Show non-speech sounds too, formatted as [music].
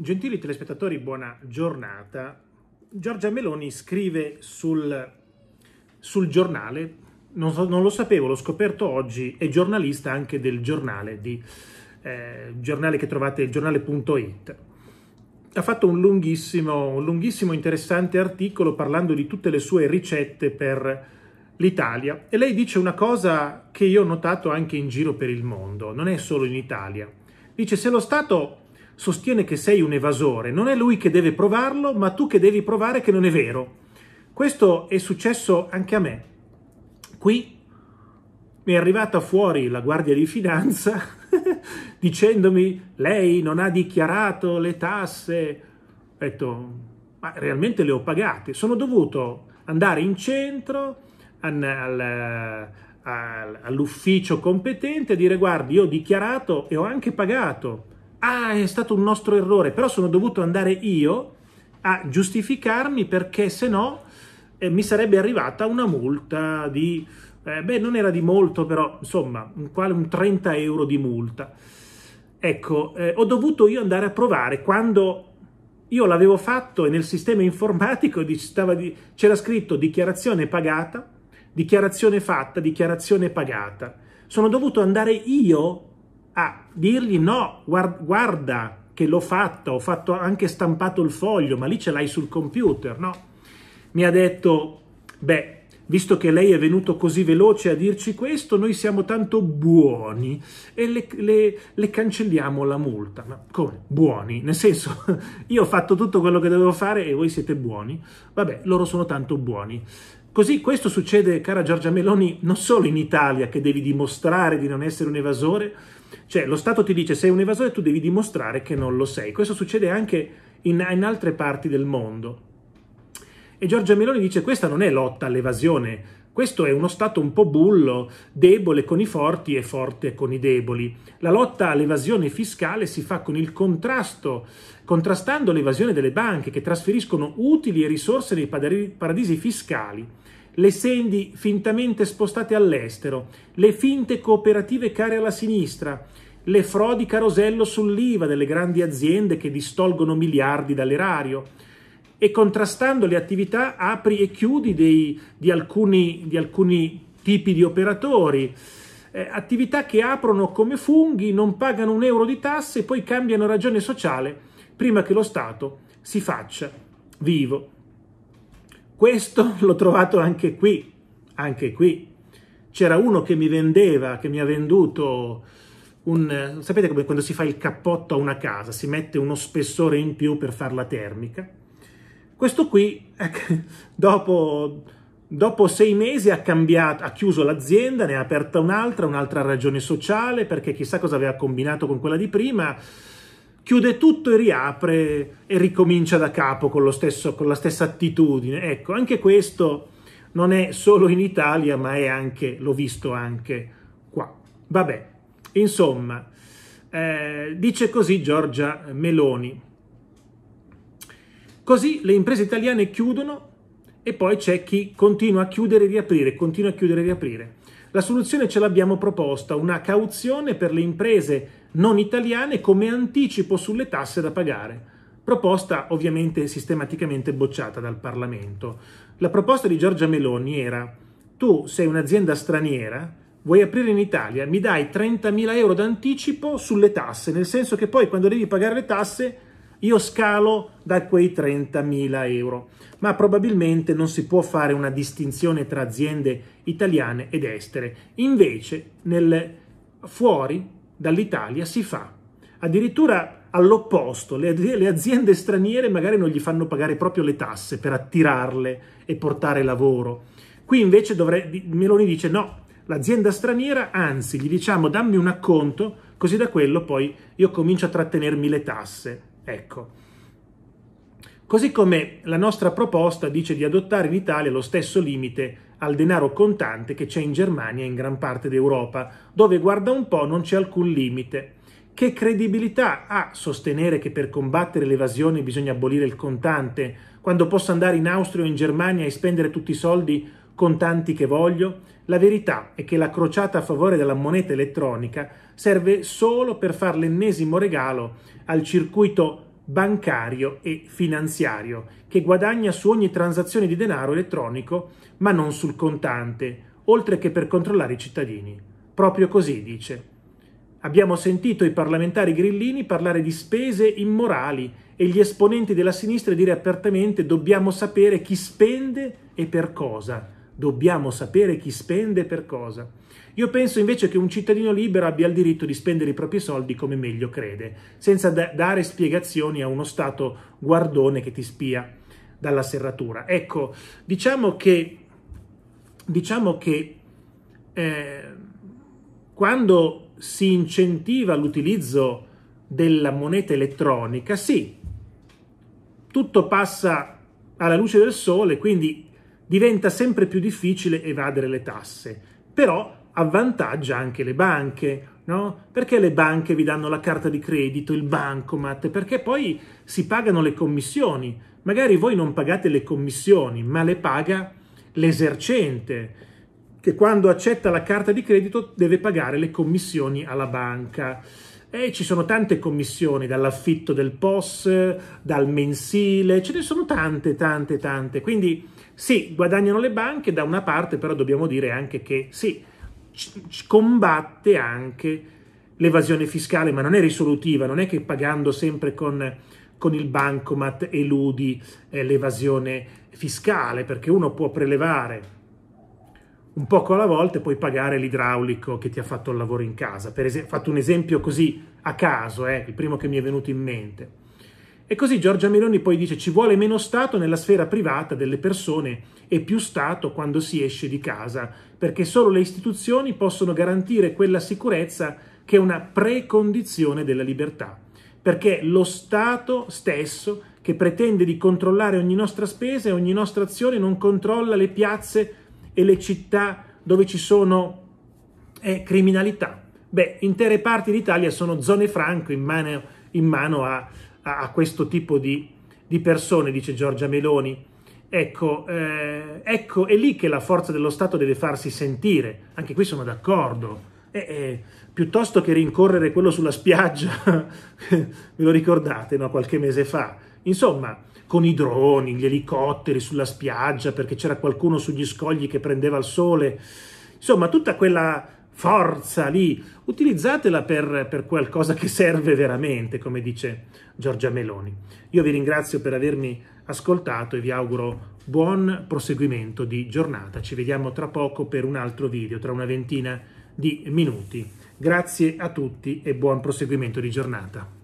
Gentili telespettatori, buona giornata. Giorgia Meloni scrive sul, sul giornale, non, so, non, lo sapevo, l'ho scoperto oggi, è giornalista anche del giornale, di, eh, giornale che trovate, giornale.it. Ha fatto un lunghissimo, un lunghissimo, interessante articolo parlando di tutte le sue ricette per l'Italia e lei dice una cosa che io ho notato anche in giro per il mondo, non è solo in Italia. Dice se lo Stato sostiene che sei un evasore, non è lui che deve provarlo, ma tu che devi provare che non è vero. Questo è successo anche a me. Qui mi è arrivata fuori la guardia di finanza [laughs] dicendomi lei non ha dichiarato le tasse. Ho detto, ma realmente le ho pagate. Sono dovuto andare in centro an- al, all'ufficio competente e dire guardi io ho dichiarato e ho anche pagato ah è stato un nostro errore, però sono dovuto andare io a giustificarmi perché se no eh, mi sarebbe arrivata una multa di, eh, beh non era di molto però insomma un, un 30 euro di multa. Ecco, eh, ho dovuto io andare a provare quando io l'avevo fatto e nel sistema informatico c'era scritto dichiarazione pagata, dichiarazione fatta, dichiarazione pagata. Sono dovuto andare io a dirgli no, guarda che l'ho fatta, ho fatto anche stampato il foglio, ma lì ce l'hai sul computer, no? Mi ha detto, beh, visto che lei è venuto così veloce a dirci questo, noi siamo tanto buoni e le, le, le cancelliamo la multa. Ma come? Buoni? Nel senso, [laughs] io ho fatto tutto quello che dovevo fare e voi siete buoni? Vabbè, loro sono tanto buoni. Così questo succede, cara Giorgia Meloni, non solo in Italia, che devi dimostrare di non essere un evasore, cioè lo Stato ti dice sei un evasore, e tu devi dimostrare che non lo sei. Questo succede anche in, in altre parti del mondo. E Giorgia Meloni dice questa non è lotta all'evasione, questo è uno Stato un po' bullo, debole con i forti e forte con i deboli. La lotta all'evasione fiscale si fa con il contrasto, contrastando l'evasione delle banche che trasferiscono utili e risorse nei paradisi fiscali le sendi fintamente spostate all'estero, le finte cooperative care alla sinistra, le frodi carosello sull'IVA delle grandi aziende che distolgono miliardi dall'erario e contrastando le attività apri e chiudi dei, di, alcuni, di, alcuni, tipi di operatori, eh, attività che aprono come funghi, non pagano un euro di tasse e poi cambiano ragione sociale prima che lo Stato si faccia vivo. Questo [laughs] l'ho trovato anche qui, anche qui. C'era uno che mi vendeva, che mi ha venduto un... Eh, sapete come quando si fa il cappotto a una casa, si mette uno spessore in più per farla termica? Questo qui, [laughs] ecco, dopo, dopo sei mesi, ha, cambiato, ha chiuso l'azienda, ne ha aperta un'altra, un'altra ragione sociale, perché chissà cosa aveva combinato con quella di prima chiude tutto e riapre e ricomincia da capo con, stesso, con la stessa attitudine. Ecco, anche questo non è solo in Italia, ma è anche, l'ho visto anche qua. Vabbè, insomma, eh, dice così Giorgia Meloni. Così le imprese italiane chiudono e poi c'è chi continua a chiudere e riaprire, continua a chiudere e riaprire. La soluzione ce l'abbiamo proposta, una cauzione per le imprese non italiane come anticipo sulle tasse da pagare. Proposta ovviamente sistematicamente bocciata dal Parlamento. La proposta di Giorgia Meloni era tu sei un'azienda straniera, vuoi aprire in Italia, mi dai 30.000 euro d'anticipo sulle tasse, nel senso che poi quando devi pagare le tasse io scalo da quei 30.000 euro, ma probabilmente non si può fare una distinzione tra aziende italiane ed estere. Invece, nel, fuori dall'Italia si fa. Addirittura all'opposto, le, le aziende straniere magari non gli fanno pagare proprio le tasse per attirarle e portare lavoro. Qui invece dovrei, Meloni dice no, l'azienda straniera, anzi gli diciamo dammi un acconto, così da quello poi io comincio a trattenermi le tasse. Ecco. Così come la nostra proposta dice di adottare in Italia lo stesso limite al denaro contante che c'è in Germania e in gran parte d'Europa, dove guarda un po' non c'è alcun limite. Che credibilità ha sostenere che per combattere l'evasione bisogna abolire il contante, quando posso andare in Austria o in Germania e spendere tutti i soldi contanti che voglio? La verità è che la crociata a favore della moneta elettronica serve solo per fare l'ennesimo regalo al circuito bancario e finanziario che guadagna su ogni transazione di denaro elettronico ma non sul contante, oltre che per controllare i cittadini. Proprio così dice. Abbiamo sentito i parlamentari grillini parlare di spese immorali e gli esponenti della sinistra dire apertamente dobbiamo sapere chi spende e per cosa Dobbiamo sapere chi spende per cosa. Io penso invece che un cittadino libero abbia il diritto di spendere i propri soldi come meglio crede, senza da dare spiegazioni a uno Stato guardone che ti spia dalla serratura. Ecco, diciamo che, diciamo che eh, quando si incentiva l'utilizzo della moneta elettronica, sì, tutto passa alla luce del sole, quindi diventa sempre più difficile evadere le tasse, però avvantaggia anche le banche, no? Perché le banche vi danno la carta di credito, il bancomat? Perché poi si pagano le commissioni. Magari voi non pagate le commissioni, ma le paga l'esercente, che quando accetta la carta di credito deve pagare le commissioni alla banca. E ci sono tante commissioni, dall'affitto del POS, dal mensile, ce ne sono tante, tante, tante. Quindi sì, guadagnano le banche, da una parte però dobbiamo dire anche che sì, combatte anche l'evasione fiscale, ma non è risolutiva, non è che pagando sempre con, con il bancomat eludi eh, l'evasione fiscale, perché uno può prelevare un poco alla volta e poi pagare l'idraulico che ti ha fatto il lavoro in casa. Per esempio, fatto un esempio così a caso, eh, il primo che mi è venuto in mente. E così Giorgia Meloni poi dice ci vuole meno Stato nella sfera privata delle persone e più Stato quando si esce di casa, perché solo le istituzioni possono garantire quella sicurezza che è una precondizione della libertà, perché lo Stato stesso che pretende di controllare ogni nostra spesa e ogni nostra azione non controlla le piazze e le città dove ci sono eh, criminalità. Beh, intere parti d'Italia sono zone franco in mano, in mano a, a, a, questo tipo di, di, persone, dice Giorgia Meloni. Ecco, eh, ecco, è lì che la forza dello Stato deve farsi sentire. Anche qui sono d'accordo. Eh, eh, piuttosto che rincorrere quello sulla spiaggia, [laughs] ve lo ricordate, no? qualche mese fa. Insomma, con i droni, gli elicotteri sulla spiaggia perché c'era qualcuno sugli scogli che prendeva il sole, insomma tutta quella forza lì, utilizzatela per, per qualcosa che serve veramente, come dice Giorgia Meloni. Io vi ringrazio per avermi ascoltato e vi auguro buon proseguimento di giornata. Ci vediamo tra poco per un altro video, tra una ventina di minuti. Grazie a tutti e buon proseguimento di giornata.